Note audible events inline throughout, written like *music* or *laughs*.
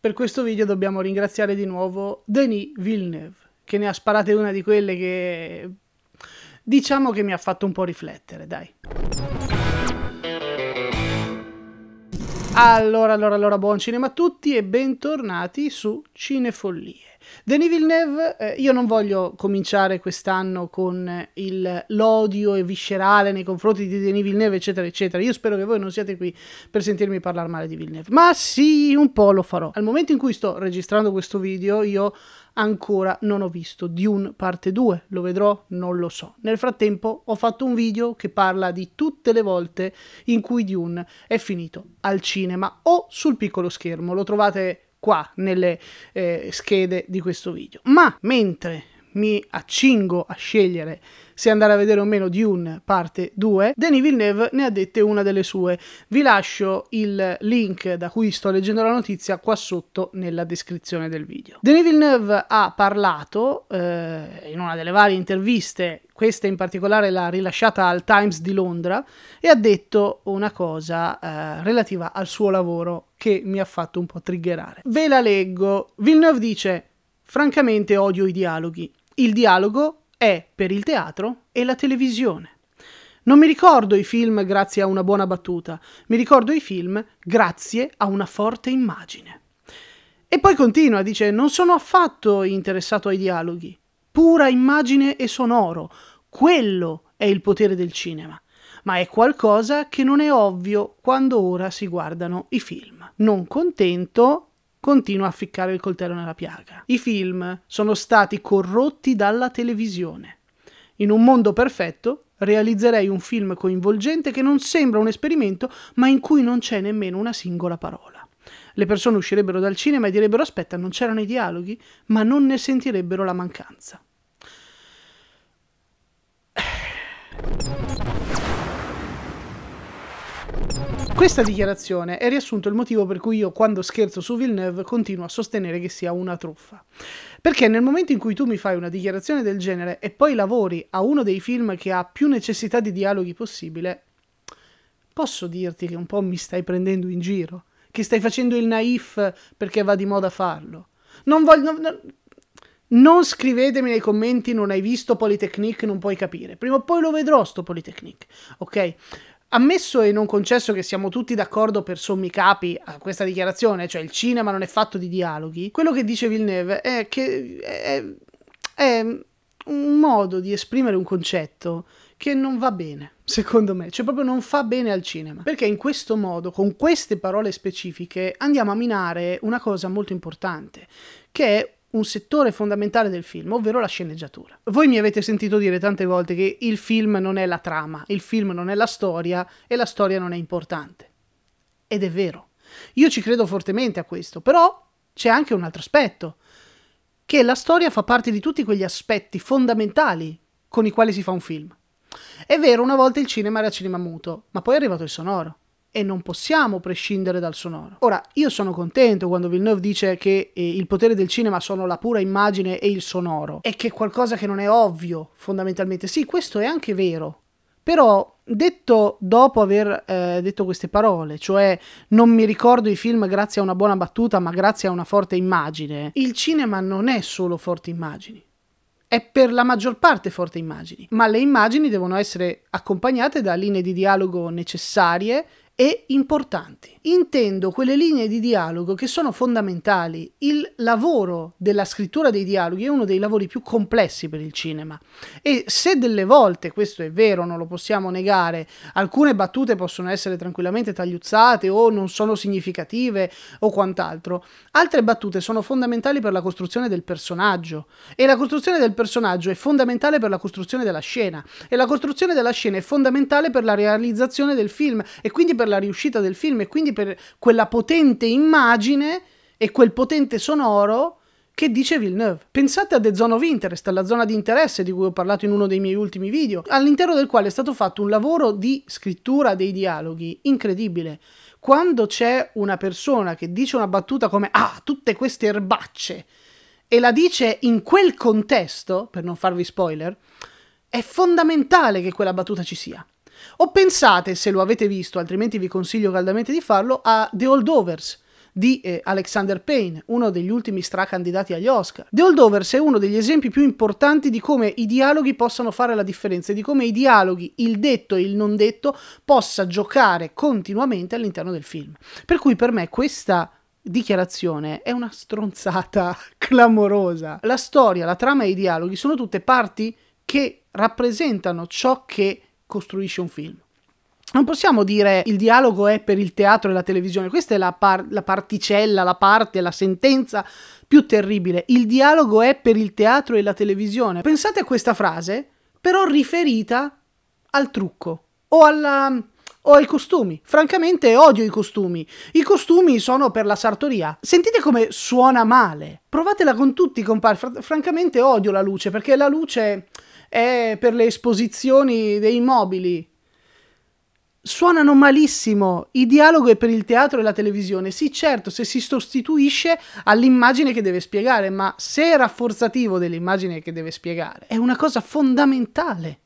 Per questo video dobbiamo ringraziare di nuovo Denis Villeneuve, che ne ha sparate una di quelle che... diciamo che mi ha fatto un po' riflettere, dai. Allora, allora, allora, buon cinema a tutti e bentornati su Cinefollie. Denis Villeneuve, eh, io non voglio cominciare quest'anno con eh, il, l'odio e viscerale nei confronti di Denis Villeneuve, eccetera, eccetera. Io spero che voi non siate qui per sentirmi parlare male di Villeneuve, ma sì, un po' lo farò. Al momento in cui sto registrando questo video, io ancora non ho visto Dune parte 2, lo vedrò? Non lo so. Nel frattempo ho fatto un video che parla di tutte le volte in cui Dune è finito al cinema o sul piccolo schermo. Lo trovate qua nelle eh, schede di questo video. Ma mentre mi accingo a scegliere se andare a vedere o meno Dune parte 2, Denis Villeneuve ne ha dette una delle sue. Vi lascio il link da cui sto leggendo la notizia qua sotto nella descrizione del video. Denis Villeneuve ha parlato eh, in una delle varie interviste, questa in particolare l'ha rilasciata al Times di Londra, e ha detto una cosa eh, relativa al suo lavoro che mi ha fatto un po' triggerare. Ve la leggo. Villeneuve dice... Francamente odio i dialoghi il dialogo è per il teatro e la televisione. Non mi ricordo i film grazie a una buona battuta, mi ricordo i film grazie a una forte immagine. E poi continua, dice, non sono affatto interessato ai dialoghi, pura immagine e sonoro, quello è il potere del cinema, ma è qualcosa che non è ovvio quando ora si guardano i film. Non contento, continua a ficcare il coltello nella piaga. I film sono stati corrotti dalla televisione. In un mondo perfetto realizzerei un film coinvolgente che non sembra un esperimento, ma in cui non c'è nemmeno una singola parola. Le persone uscirebbero dal cinema e direbbero aspetta, non c'erano i dialoghi, ma non ne sentirebbero la mancanza questa dichiarazione è riassunto il motivo per cui io, quando scherzo su Villeneuve, continuo a sostenere che sia una truffa. Perché nel momento in cui tu mi fai una dichiarazione del genere e poi lavori a uno dei film che ha più necessità di dialoghi possibile, posso dirti che un po' mi stai prendendo in giro, che stai facendo il naif perché va di moda farlo. Non voglio... Non, non scrivetemi nei commenti non hai visto Polytechnique, non puoi capire. Prima o poi lo vedrò sto Polytechnique, ok? Ammesso e non concesso che siamo tutti d'accordo per sommi capi a questa dichiarazione, cioè il cinema non è fatto di dialoghi, quello che dice Villeneuve è che è, è un modo di esprimere un concetto che non va bene, secondo me, cioè proprio non fa bene al cinema, perché in questo modo, con queste parole specifiche, andiamo a minare una cosa molto importante, che è un settore fondamentale del film, ovvero la sceneggiatura. Voi mi avete sentito dire tante volte che il film non è la trama, il film non è la storia e la storia non è importante. Ed è vero. Io ci credo fortemente a questo, però c'è anche un altro aspetto, che la storia fa parte di tutti quegli aspetti fondamentali con i quali si fa un film. È vero, una volta il cinema era cinema muto, ma poi è arrivato il sonoro e non possiamo prescindere dal sonoro. Ora, io sono contento quando Villeneuve dice che eh, il potere del cinema sono la pura immagine e il sonoro, e che è qualcosa che non è ovvio, fondamentalmente. Sì, questo è anche vero, però detto dopo aver eh, detto queste parole, cioè non mi ricordo i film grazie a una buona battuta, ma grazie a una forte immagine, il cinema non è solo forti immagini. È per la maggior parte forti immagini, ma le immagini devono essere accompagnate da linee di dialogo necessarie e importanti. Intendo quelle linee di dialogo che sono fondamentali. Il lavoro della scrittura dei dialoghi è uno dei lavori più complessi per il cinema e se delle volte, questo è vero, non lo possiamo negare, alcune battute possono essere tranquillamente tagliuzzate o non sono significative o quant'altro, altre battute sono fondamentali per la costruzione del personaggio e la costruzione del personaggio è fondamentale per la costruzione della scena e la costruzione della scena è fondamentale per la realizzazione del film e quindi per per la riuscita del film e quindi per quella potente immagine e quel potente sonoro che dice Villeneuve. Pensate a The Zone of Interest, alla zona di interesse di cui ho parlato in uno dei miei ultimi video, all'interno del quale è stato fatto un lavoro di scrittura dei dialoghi incredibile. Quando c'è una persona che dice una battuta come ah, tutte queste erbacce e la dice in quel contesto, per non farvi spoiler, è fondamentale che quella battuta ci sia. O pensate, se lo avete visto, altrimenti vi consiglio caldamente di farlo, a The Holdovers di eh, Alexander Payne, uno degli ultimi stracandidati agli Oscar. The Holdovers è uno degli esempi più importanti di come i dialoghi possano fare la differenza, e di come i dialoghi, il detto e il non detto, possa giocare continuamente all'interno del film. Per cui per me questa dichiarazione è una stronzata *laughs* clamorosa. La storia, la trama e i dialoghi sono tutte parti che rappresentano ciò che costruisce un film. Non possiamo dire il dialogo è per il teatro e la televisione, questa è la, par- la particella, la parte, la sentenza più terribile. Il dialogo è per il teatro e la televisione. Pensate a questa frase, però riferita al trucco o alla, o ai costumi. Francamente odio i costumi. I costumi sono per la sartoria. Sentite come suona male. Provatela con tutti i compari. Fr francamente odio la luce perché la luce è per le esposizioni dei mobili. Suonano malissimo. Il dialogo è per il teatro e la televisione. Sì, certo, se si sostituisce all'immagine che deve spiegare, ma se è rafforzativo dell'immagine che deve spiegare, è una cosa fondamentale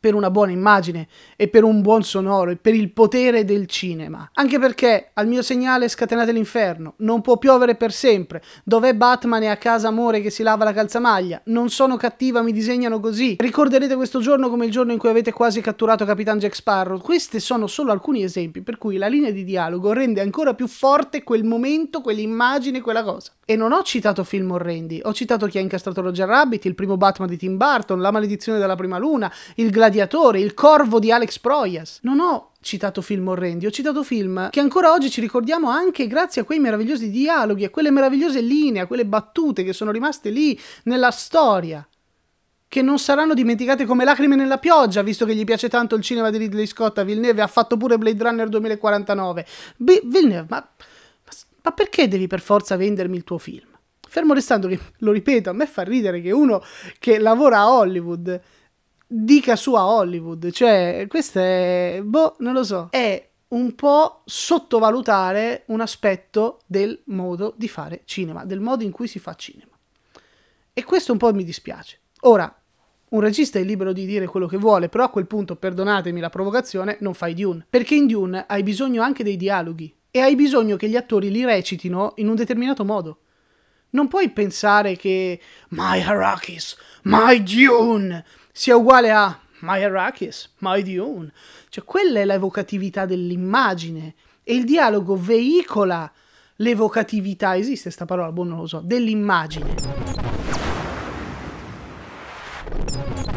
per una buona immagine e per un buon sonoro e per il potere del cinema. Anche perché al mio segnale scatenate l'inferno, non può piovere per sempre, dov'è Batman e a casa amore che si lava la calzamaglia, non sono cattiva, mi disegnano così. Ricorderete questo giorno come il giorno in cui avete quasi catturato Capitan Jack Sparrow. Questi sono solo alcuni esempi per cui la linea di dialogo rende ancora più forte quel momento, quell'immagine, quella cosa. E non ho citato film orrendi, ho citato chi ha incastrato Roger Rabbit, il primo Batman di Tim Burton, La maledizione della prima luna, il gladiatore Gladiatore, Il Corvo di Alex Proyas. Non ho citato film orrendi, ho citato film che ancora oggi ci ricordiamo anche grazie a quei meravigliosi dialoghi, a quelle meravigliose linee, a quelle battute che sono rimaste lì nella storia che non saranno dimenticate come lacrime nella pioggia, visto che gli piace tanto il cinema di Ridley Scott a Villeneuve, ha fatto pure Blade Runner 2049. B- Villeneuve, ma, ma perché devi per forza vendermi il tuo film? Fermo restando che, lo ripeto, a me fa ridere che uno che lavora a Hollywood dica sua Hollywood. Cioè, questo è. Boh, non lo so. È un po' sottovalutare un aspetto del modo di fare cinema, del modo in cui si fa cinema. E questo un po' mi dispiace. Ora, un regista è libero di dire quello che vuole, però a quel punto, perdonatemi la provocazione, non fai Dune. Perché in Dune hai bisogno anche dei dialoghi e hai bisogno che gli attori li recitino in un determinato modo. Non puoi pensare che My Harakis, My Dune, sia uguale a My Arrakis, My Dune. Cioè, quella è l'evocatività dell'immagine e il dialogo veicola l'evocatività, esiste questa parola, boh, non lo so, dell'immagine.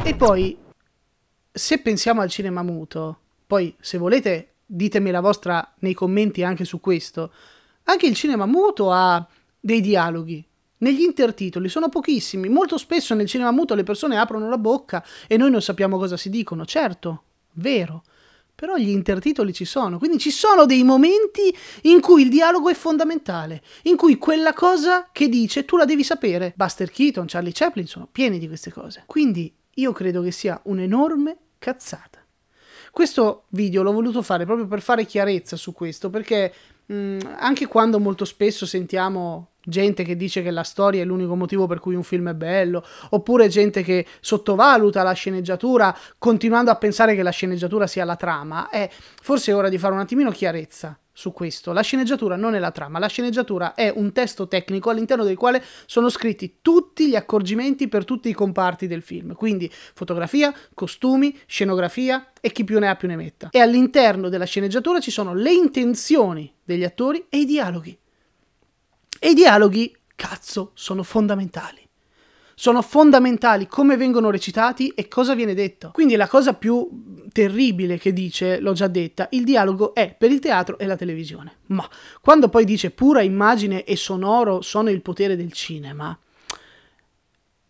E poi, se pensiamo al cinema muto, poi se volete ditemi la vostra nei commenti anche su questo, anche il cinema muto ha dei dialoghi, negli intertitoli sono pochissimi. Molto spesso nel cinema muto le persone aprono la bocca e noi non sappiamo cosa si dicono. Certo, vero. Però gli intertitoli ci sono, quindi ci sono dei momenti in cui il dialogo è fondamentale, in cui quella cosa che dice tu la devi sapere. Buster Keaton, Charlie Chaplin sono pieni di queste cose. Quindi io credo che sia un'enorme cazzata. Questo video l'ho voluto fare proprio per fare chiarezza su questo, perché mh, mm, anche quando molto spesso sentiamo gente che dice che la storia è l'unico motivo per cui un film è bello, oppure gente che sottovaluta la sceneggiatura continuando a pensare che la sceneggiatura sia la trama, è forse è ora di fare un attimino chiarezza su questo. La sceneggiatura non è la trama, la sceneggiatura è un testo tecnico all'interno del quale sono scritti tutti gli accorgimenti per tutti i comparti del film, quindi fotografia, costumi, scenografia e chi più ne ha più ne metta. E all'interno della sceneggiatura ci sono le intenzioni degli attori e i dialoghi. E i dialoghi, cazzo, sono fondamentali. Sono fondamentali come vengono recitati e cosa viene detto. Quindi la cosa più terribile che dice, l'ho già detta, il dialogo è per il teatro e la televisione. Ma quando poi dice pura immagine e sonoro sono il potere del cinema,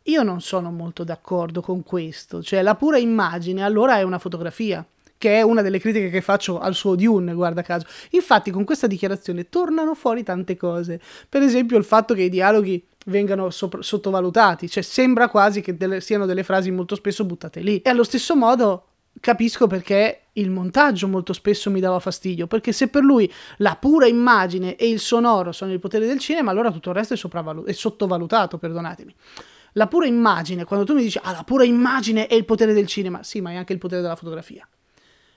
io non sono molto d'accordo con questo, cioè la pura immagine allora è una fotografia che è una delle critiche che faccio al suo Dune, guarda caso. Infatti con questa dichiarazione tornano fuori tante cose, per esempio il fatto che i dialoghi vengano sopra- sottovalutati, cioè sembra quasi che delle, siano delle frasi molto spesso buttate lì. E allo stesso modo capisco perché il montaggio molto spesso mi dava fastidio, perché se per lui la pura immagine e il sonoro sono il potere del cinema, allora tutto il resto è, sopravvalu- è sottovalutato, perdonatemi. La pura immagine, quando tu mi dici, ah, la pura immagine è il potere del cinema, sì, ma è anche il potere della fotografia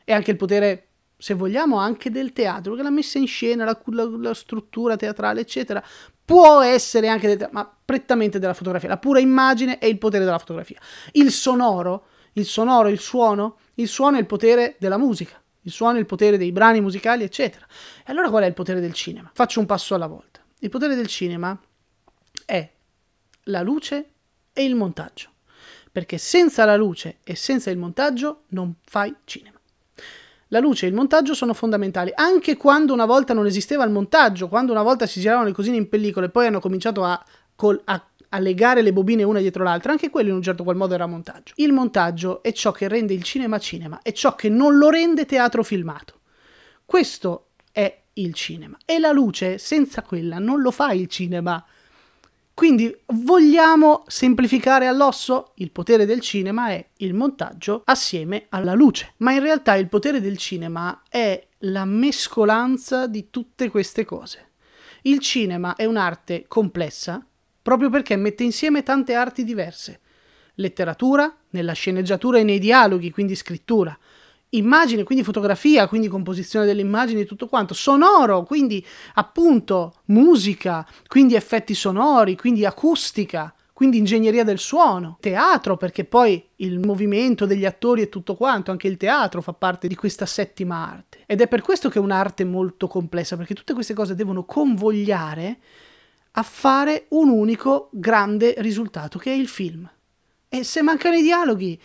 e anche il potere, se vogliamo, anche del teatro, perché la messa in scena, la, la, la struttura teatrale, eccetera, può essere anche del teatro, ma prettamente della fotografia. La pura immagine è il potere della fotografia. Il sonoro, il sonoro, il suono, il suono è il potere della musica. Il suono è il potere dei brani musicali, eccetera. E allora qual è il potere del cinema? Faccio un passo alla volta. Il potere del cinema è la luce e il montaggio. Perché senza la luce e senza il montaggio non fai cinema. La luce e il montaggio sono fondamentali, anche quando una volta non esisteva il montaggio, quando una volta si giravano le cosine in pellicola e poi hanno cominciato a, col, a a legare le bobine una dietro l'altra, anche quello in un certo qual modo era montaggio. Il montaggio è ciò che rende il cinema cinema, è ciò che non lo rende teatro filmato. Questo è il cinema. E la luce, senza quella, non lo fa il cinema. Quindi vogliamo semplificare all'osso? Il potere del cinema è il montaggio assieme alla luce, ma in realtà il potere del cinema è la mescolanza di tutte queste cose. Il cinema è un'arte complessa proprio perché mette insieme tante arti diverse. Letteratura, nella sceneggiatura e nei dialoghi, quindi scrittura, immagine, quindi fotografia, quindi composizione delle immagini, e tutto quanto, sonoro, quindi appunto musica, quindi effetti sonori, quindi acustica, quindi ingegneria del suono, teatro, perché poi il movimento degli attori e tutto quanto, anche il teatro fa parte di questa settima arte. Ed è per questo che è un'arte molto complessa, perché tutte queste cose devono convogliare a fare un unico grande risultato, che è il film. E se mancano i dialoghi,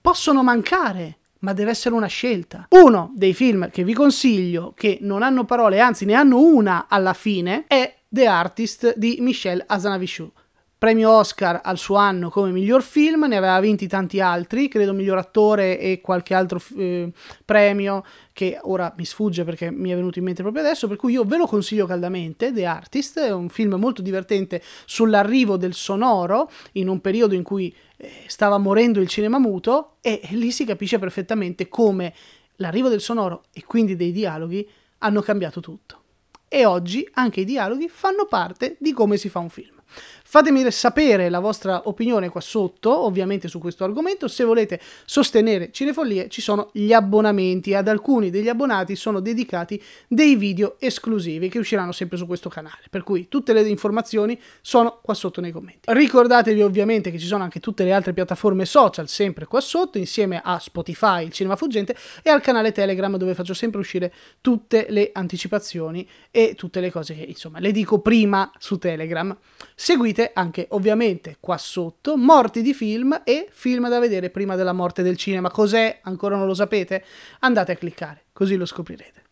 possono mancare, ma deve essere una scelta. Uno dei film che vi consiglio, che non hanno parole, anzi ne hanno una alla fine, è The Artist di Michel Azanavichou premio Oscar al suo anno come miglior film, ne aveva vinti tanti altri, credo miglior attore e qualche altro eh, premio che ora mi sfugge perché mi è venuto in mente proprio adesso, per cui io ve lo consiglio caldamente, The Artist, è un film molto divertente sull'arrivo del sonoro in un periodo in cui eh, stava morendo il cinema muto e lì si capisce perfettamente come l'arrivo del sonoro e quindi dei dialoghi hanno cambiato tutto. E oggi anche i dialoghi fanno parte di come si fa un film. Fatemi sapere la vostra opinione qua sotto, ovviamente su questo argomento. Se volete sostenere Cinefollie ci sono gli abbonamenti. Ad alcuni degli abbonati sono dedicati dei video esclusivi che usciranno sempre su questo canale. Per cui tutte le informazioni sono qua sotto nei commenti. Ricordatevi ovviamente che ci sono anche tutte le altre piattaforme social sempre qua sotto, insieme a Spotify, il Cinema Fuggente, e al canale Telegram dove faccio sempre uscire tutte le anticipazioni e tutte le cose che insomma le dico prima su Telegram. Seguite Scrivete anche ovviamente qua sotto morti di film e film da vedere prima della morte del cinema. Cos'è? Ancora non lo sapete? Andate a cliccare, così lo scoprirete.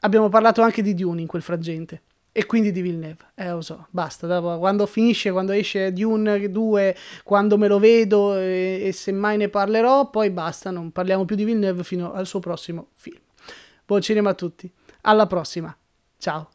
Abbiamo parlato anche di Dune in quel frangente e quindi di Villeneuve. Eh, lo so, basta. Dopo, quando finisce, quando esce Dune 2, quando me lo vedo e, e semmai ne parlerò, poi basta, non parliamo più di Villeneuve fino al suo prossimo film. Buon cinema a tutti, alla prossima, ciao!